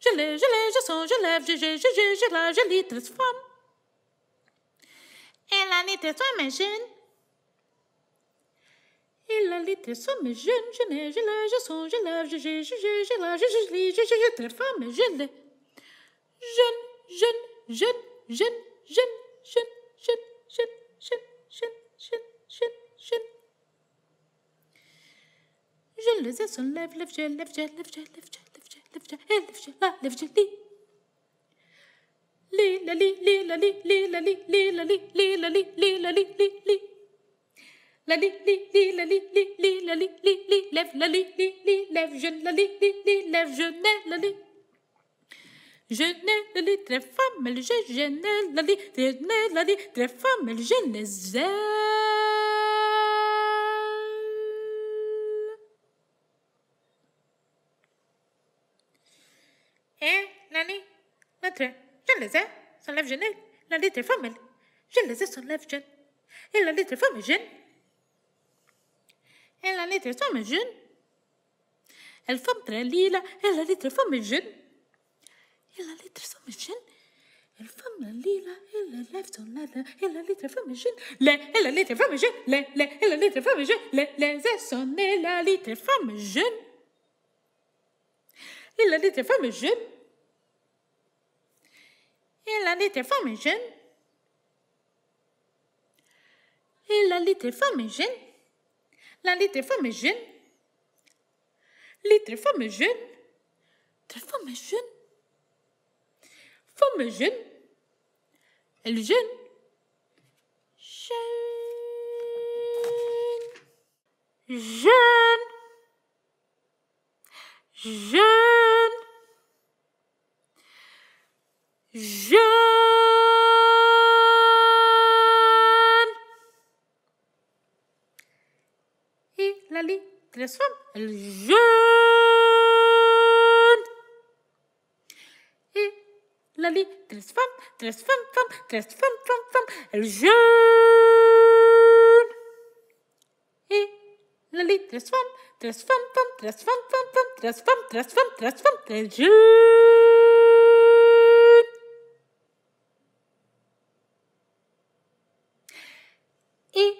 Je l'ai, je l'ai, je sens, je lève, je, je, je, je, je la, je l'y transforme. Elle a l'y transforme, mais jeune. Il a l'y transforme, mais jeune. Je l'ai, je l'ai, je sens, je lève, je, je, je, je, je la, je, je je, je, je, je je, mais je l'ai. Jeune, jeune, jeune, jeune, jeune, jeune, jeune, jeune, jeune, jeune, jeune, jeune, jeune. Je les ai, son lève, lève, je lève, je lève, je lève, je lève. la li li li li li li la li li li lève la li li li je la li li li lève je n'ai la li je n'ai la li très femme je ne n'ai la je la li très femme elle je Eh, Nani Maître, je les ai. Son lèvre jeune. La lettre femme, elle. Je les ai, son lèvre jeune. Et la lettre femme jeune. Et la lettre femme jeune. Elle femme très lila. Et la lettre femme jeune. Et la lettre femme jeune. Elle femme lila. elle la lèvre son lèvre. Et la lettre femme jeune. Les, et la lettre femme jeune. Les, les, et la lettre femme jeune. Les, les, et son et la lettre femme jeune. Il a femme tes jeune. Et Il a dit, tes jeune. jeunes. Il a dit, tes jeune. Il a dit, jeune. Elle jeune. Jeune. Jeune. Jeune. This one. الجود. إيه لالي ترس فم ترس فم فم ترس فم فم فم الجود. إيه لالي ترس فم ترس فم فم ترس فم فم فم ترس فم ترس فم ترس فم الجود. إيه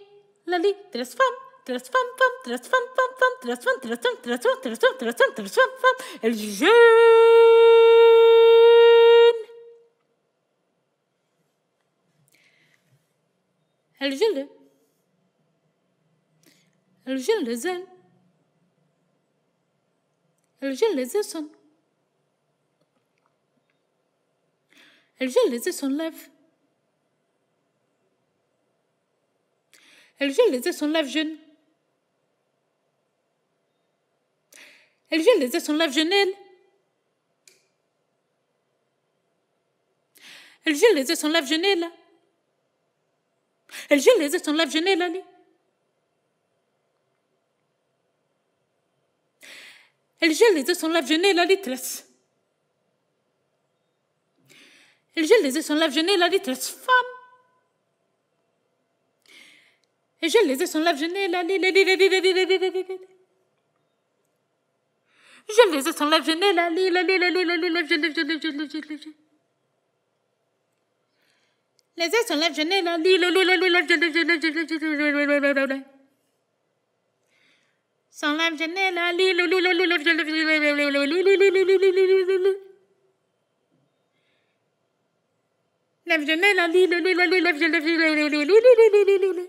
لالي ترس فم Elle les Elle Elle les ailes. Elle gèle les ailes Elle gèle les ailes les Elle gèle les ailes son jeune. Elle les laisser son lave-genelle. Elle les laisser son lave-genelle. Elle les laisser son lave-genelle, allez. Elle les laisser son lave-genelle, les tresse. Elle les laisser son lave-genelle, allez, tresse, femme. Elle je les ai son lave-genelle, allez, les allez, allez, les allez, allez, allez. Je les ai son la je les la je lève, je lève, je les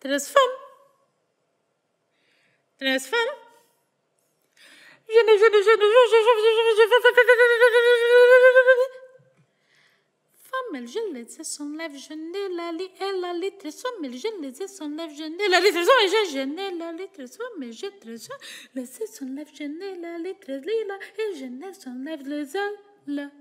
Très femme, Je ne, je ne, je ne, je, je, je, je, je, Femme, elle les yeux s'enlève, je n'ai la elle la elle les je la je, je la je, les je je les là.